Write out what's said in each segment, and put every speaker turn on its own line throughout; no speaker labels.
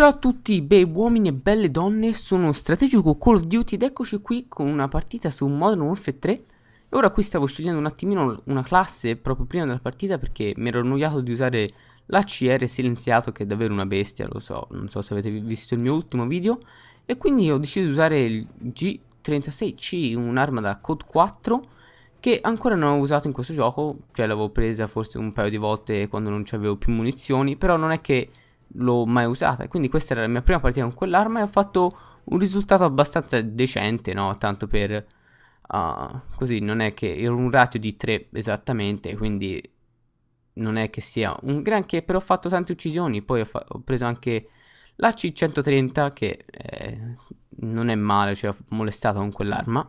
Ciao a tutti, bei uomini e belle donne, sono Strategico Call of Duty ed eccoci qui con una partita su Modern Warfare 3 e ora qui stavo scegliendo un attimino una classe proprio prima della partita perché mi ero annoiato di usare l'ACR silenziato che è davvero una bestia, lo so, non so se avete visto il mio ultimo video e quindi ho deciso di usare il G36C, un'arma da Code 4 che ancora non ho usato in questo gioco, cioè l'avevo presa forse un paio di volte quando non avevo più munizioni, però non è che l'ho mai usata. quindi questa era la mia prima partita con quell'arma e ho fatto un risultato abbastanza decente, no? Tanto per... Uh, così non è che era un ratio di 3 esattamente, quindi non è che sia un granché, però ho fatto tante uccisioni, poi ho, fa- ho preso anche la C130 che eh, non è male, cioè ho molestato con quell'arma.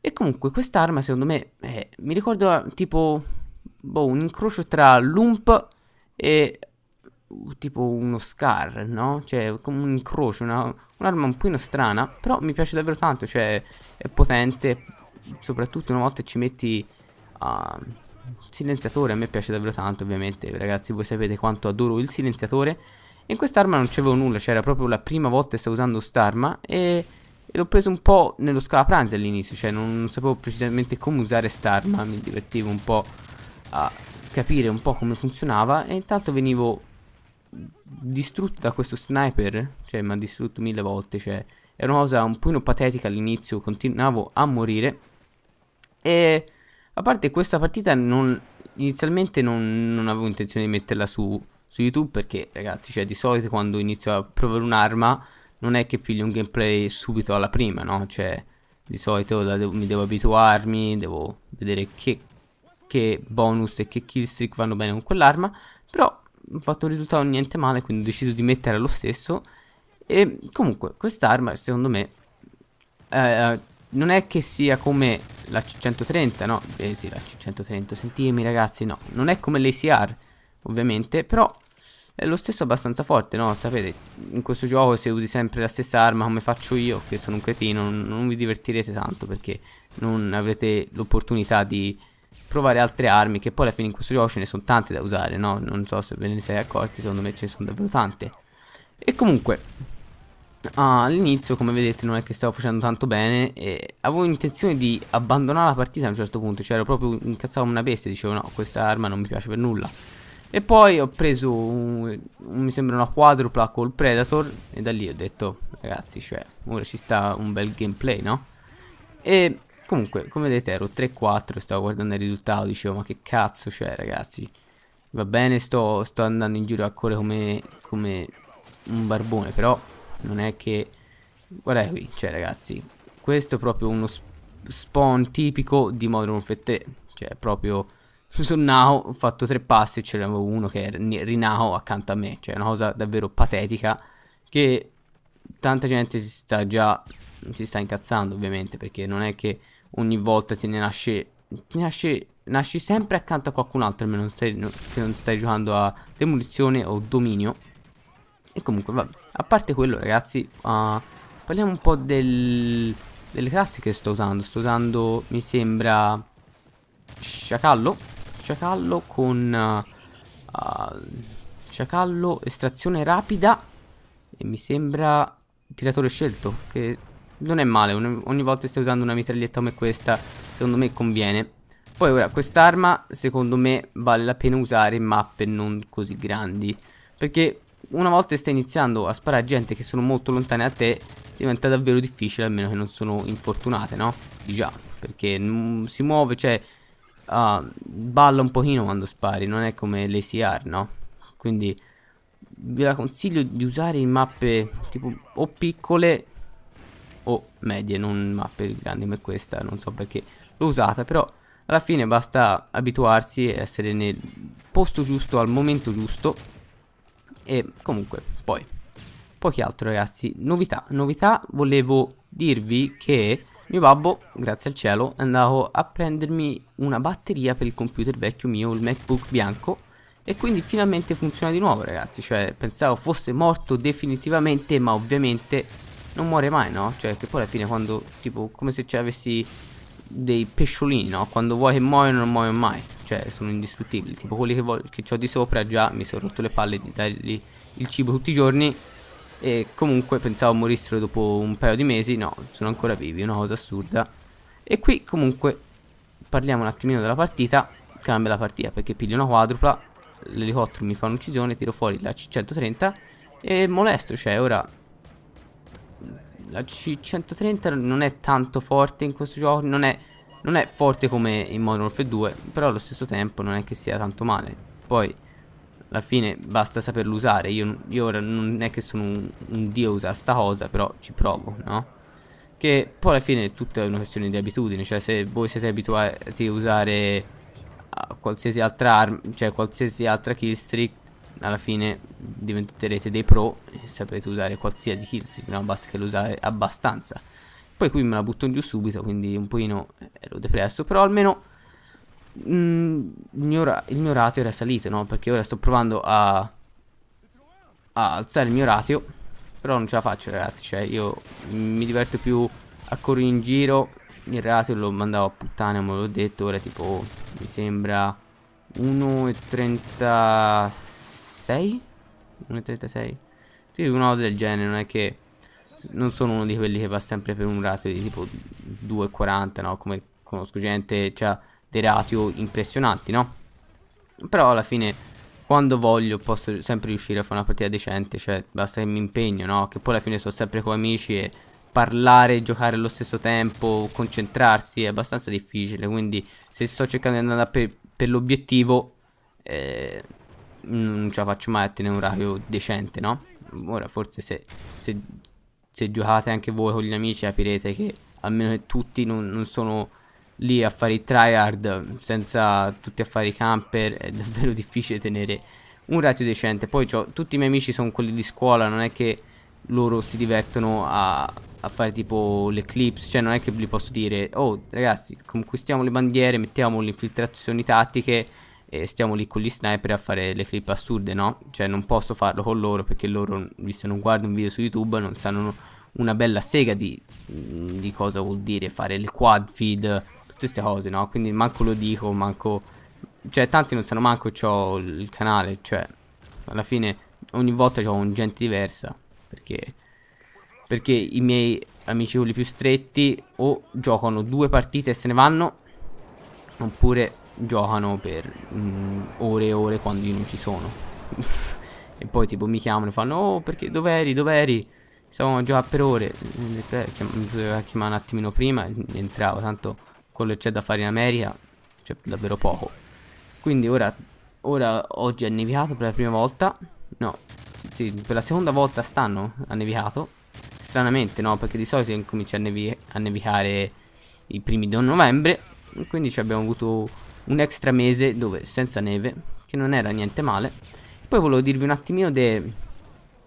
E comunque quest'arma secondo me eh, mi ricorda tipo boh, un incrocio tra l'UMP e tipo uno scar, no? Cioè, come un incrocio, un'arma un, po' strana, però mi piace davvero tanto, cioè, è potente, soprattutto una volta ci metti uh, silenziatore, a me piace davvero tanto, ovviamente, ragazzi, voi sapete quanto adoro il silenziatore. In quest'arma non c'avevo nulla, c'era cioè proprio la prima volta che stavo usando quest'arma e, e l'ho preso un po' nello scalapranzi all'inizio, cioè non, non, sapevo precisamente come usare quest'arma, mi divertivo un po' a capire un po' come funzionava e intanto venivo distrutto da questo sniper, cioè mi ha distrutto mille volte, cioè è una cosa un po' patetica all'inizio, continuavo a morire e a parte questa partita non, inizialmente non, non, avevo intenzione di metterla su, su YouTube perché ragazzi, cioè di solito quando inizio a provare un'arma non è che piglio un gameplay subito alla prima, no? Cioè di solito devo, mi devo abituarmi, devo vedere che, che bonus e che killstreak vanno bene con quell'arma, però ho fatto un risultato niente male, quindi ho deciso di mettere lo stesso. E comunque, quest'arma, secondo me, eh, eh non è che sia come la C130, no? Eh sì, la C130, sentimi ragazzi, no. Non è come l'ACR, ovviamente, però è lo stesso abbastanza forte, no? Sapete, in questo gioco se usi sempre la stessa arma come faccio io, che sono un cretino, non, non vi divertirete tanto perché non avrete l'opportunità di provare altre armi che poi alla fine in questo gioco ce ne sono tante da usare, no? Non so se ve ne sei accorti, secondo me ce ne sono davvero tante. E comunque, ah, all'inizio come vedete non è che stavo facendo tanto bene e avevo intenzione di abbandonare la partita a un certo punto, cioè ero proprio incazzato come una bestia, dicevo no, questa arma non mi piace per nulla. E poi ho preso, un, mi sembra una quadrupla col Predator e da lì ho detto ragazzi, cioè, ora ci sta un bel gameplay, no? E Comunque, come vedete ero 3-4, stavo guardando il risultato, dicevo ma che cazzo c'è ragazzi. Va bene, sto, sto andando in giro a correre come, come, un barbone, però non è che... Guardate qui, cioè ragazzi, questo è proprio uno spawn tipico di Modern Warfare 3. Cioè proprio su Now ho fatto tre passi e c'era uno che era Rinao accanto a me. Cioè è una cosa davvero patetica che tanta gente si sta già... si sta incazzando ovviamente perché non è che ogni volta te ne nasce... Ti nasce... Nasci sempre accanto a qualcun altro, almeno che non stai giocando a demolizione o dominio. E comunque, vabbè. A parte quello, ragazzi, uh, parliamo un po' del, delle classi che sto usando. Sto usando, mi sembra, sciacallo. Sciacallo con... Uh, uh, sciacallo, estrazione rapida. E mi sembra tiratore scelto, che non è male, ogni volta che stai usando una mitraglietta come questa, secondo me conviene. Poi ora, quest'arma, secondo me, vale la pena usare in mappe non così grandi. Perché una volta che stai iniziando a sparare gente che sono molto lontane da te, diventa davvero difficile, almeno che non sono infortunate, no? già, perché mm, si muove, cioè, uh, balla un pochino quando spari, non è come l'ACR, no? Quindi ve la consiglio di usare in mappe tipo o piccole o medie, non mappe grandi come questa, non so perché l'ho usata, però alla fine basta abituarsi e essere nel posto giusto al momento giusto e comunque poi pochi altro ragazzi, novità, novità volevo dirvi che mio babbo, grazie al cielo, è andato a prendermi una batteria per il computer vecchio mio, il MacBook bianco e quindi finalmente funziona di nuovo ragazzi, cioè pensavo fosse morto definitivamente ma ovviamente non muore mai, no? Cioè, che poi alla fine quando, tipo, come se ci cioè, avessi dei pesciolini, no? Quando vuoi che muoiono, non muoiono mai. Cioè, sono indistruttibili. Tipo quelli che, che ho di sopra, già mi sono rotto le palle di dargli il cibo tutti i giorni. E comunque pensavo morissero dopo un paio di mesi. No, sono ancora vivi, una cosa assurda. E qui comunque parliamo un attimino della partita. Cambia la partita perché piglio una quadrupla. L'elicottero mi fa un'uccisione, tiro fuori la C130 e molesto, cioè ora la C130 non è tanto forte in questo gioco, non è, non è forte come in Modern Warfare 2, però allo stesso tempo non è che sia tanto male. Poi, alla fine, basta saperlo usare. Io, io ora non è che sono un, un dio usare sta cosa, però ci provo, no? Che poi alla fine è tutta una questione di abitudine, cioè se voi siete abituati a usare qualsiasi altra arma, cioè qualsiasi altra killstreak alla fine diventerete dei pro e saprete usare qualsiasi killstreak, non basta che lo usate abbastanza. Poi qui me la butto giù subito, quindi un pochino eh, ero depresso, però almeno mh, mm, ignora, il mio ratio era salito, no? Perché ora sto provando a, a alzare il mio ratio, però non ce la faccio ragazzi, cioè io mi diverto più a correre in giro, il ratio lo mandavo a puttana, me l'ho detto, ora tipo mi sembra 1,30 36? 1,36? Ti una cosa del genere, non è che... Non sono uno di quelli che va sempre per un ratio di tipo 2,40, no? Come conosco gente, cioè dei ratio impressionanti, no? Però alla fine, quando voglio, posso sempre riuscire a fare una partita decente, cioè basta che mi impegno, no? Che poi alla fine sto sempre con amici e parlare e giocare allo stesso tempo, concentrarsi è abbastanza difficile, quindi se sto cercando di andare per, per l'obiettivo... Eh, non ce la faccio mai a tenere un radio decente, no? Ora forse se, se, se giocate anche voi con gli amici capirete che almeno tutti non, non sono lì a fare i tryhard senza tutti a fare i camper è davvero difficile tenere un ratio decente. Poi tutti i miei amici sono quelli di scuola, non è che loro si divertono a, a fare tipo l'eclipse cioè non è che vi posso dire, oh ragazzi conquistiamo le bandiere, mettiamo le infiltrazioni tattiche e stiamo lì con gli sniper a fare le clip assurde, no? Cioè non posso farlo con loro perché loro, visto che non guardano un video su YouTube, non sanno una bella sega di, mm, di cosa vuol dire fare le quad feed, tutte queste cose, no? Quindi manco lo dico, manco... Cioè tanti non sanno manco c'ho il canale, cioè alla fine ogni volta c'ho un gente diversa perché... Perché i miei amici quelli più stretti o giocano due partite e se ne vanno oppure giocano per mh, mm, ore e ore quando io non ci sono. e poi tipo mi chiamano e fanno oh perché dove eri? Dove eri? Stavamo già per ore. Eh, mi detto, mi doveva chiamare un attimino prima e entravo, tanto quello che c'è da fare in America c'è davvero poco. Quindi ora, ora oggi ha nevicato per la prima volta. No, sì, per la seconda volta stanno ha nevicato. Stranamente, no, perché di solito incomincia a, nevi- a nevicare i primi di novembre. Quindi ci abbiamo avuto un extra mese dove senza neve, che non era niente male. Poi volevo dirvi un attimino de,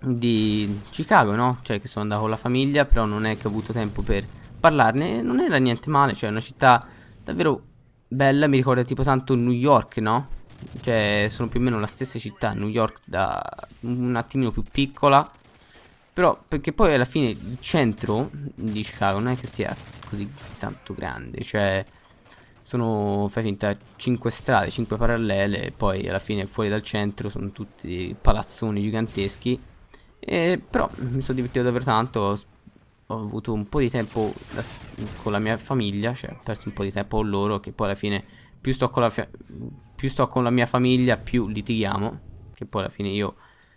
di Chicago, no? Cioè che sono andato con la famiglia, però non è che ho avuto tempo per parlarne. Non era niente male, cioè è una città davvero bella, mi ricorda tipo tanto New York, no? Cioè sono più o meno la stessa città, New York da un attimino più piccola. Però perché poi alla fine il centro di Chicago non è che sia così tanto grande, cioè sono fai finta 5 strade, 5 parallele e poi alla fine fuori dal centro sono tutti palazzoni giganteschi e, però mi sono divertito davvero tanto ho avuto un po' di tempo da, con la mia famiglia, cioè ho perso un po' di tempo con loro che poi alla fine più sto con la, più sto con la mia famiglia più litighiamo che poi alla fine io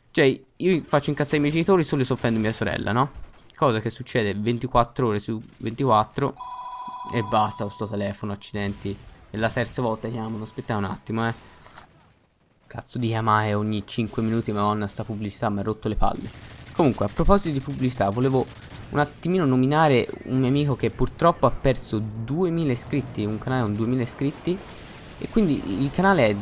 cioè io faccio incazzare i miei genitori solo se offendo mia sorella, no? Cosa che succede 24 ore su 24 e basta con sto telefono, accidenti. È la terza volta che chiamano, aspetta un attimo, eh. Cazzo di chiamare ogni 5 minuti, madonna, sta pubblicità mi ha rotto le palle. Comunque, a proposito di pubblicità, volevo un attimino nominare un mio amico che purtroppo ha perso 2000 iscritti, un canale con 2000 iscritti. E quindi il canale è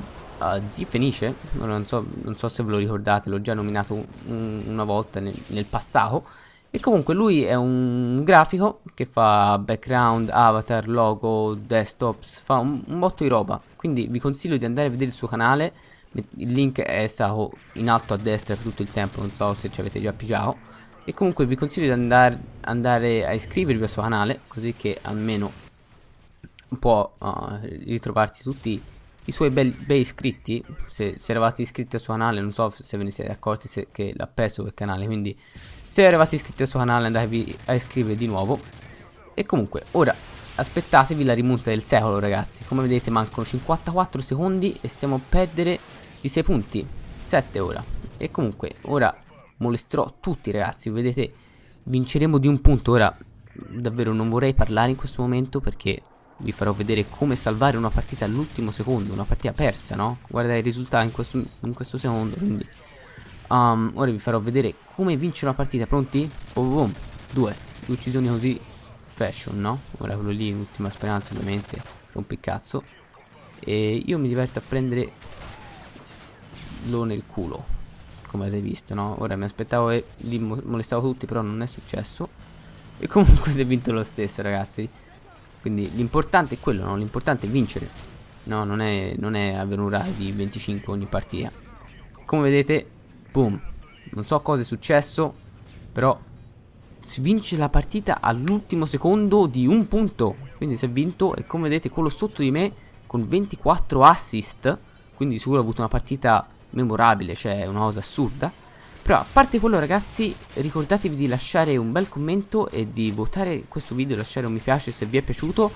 uh, eh, Zifenice, non so, non so se ve lo ricordate, l'ho già nominato un, una volta nel, nel passato. E comunque lui è un grafico che fa background, avatar, logo, desktops, fa un, un botto di roba. Quindi vi consiglio di andare a vedere il suo canale, il link è stato in alto a destra per tutto il tempo, non so se ci avete già pigiato. E comunque vi consiglio di andare, andare a iscrivervi al suo canale, così che almeno può uh, ritrovarsi tutti i suoi bei, bei iscritti. Se, se, eravate iscritti al suo canale, non so se ve ne siete accorti se, che l'ha perso quel canale, quindi se eravate iscritti al suo canale andatevi a iscrivervi di nuovo e comunque ora aspettatevi la rimonta del secolo ragazzi Come vedete mancano 54 secondi e stiamo a perdere di 6 punti 7 ora E comunque ora molesterò tutti ragazzi Vedete vinceremo di un punto Ora davvero non vorrei parlare in questo momento perché vi farò vedere come salvare una partita all'ultimo secondo Una partita persa no? Guardate il risultato in questo, in questo secondo quindi um, Ora vi farò vedere come vincere una partita Pronti? Oh, boom. Due, due uccisioni così Fashion, no? Ora quello lì, l'ultima speranza ovviamente, rompicazzo. E io mi diverto a prendere lo nel culo, come avete visto, no? Ora mi aspettavo e li molestavo tutti, però non è successo. E comunque si è vinto lo stesso, ragazzi. Quindi l'importante è quello, no? L'importante è vincere. No, non è, non è avere un raid di 25 ogni partita. Come vedete, boom. Non so cosa è successo, però vince la partita all'ultimo secondo di un punto quindi si è vinto e come vedete quello sotto di me con 24 assist quindi sicuro ha avuto una partita memorabile cioè una cosa assurda però a parte quello ragazzi ricordatevi di lasciare un bel commento e di votare questo video lasciare un mi piace se vi è piaciuto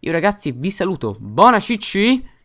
io ragazzi vi saluto buona cicci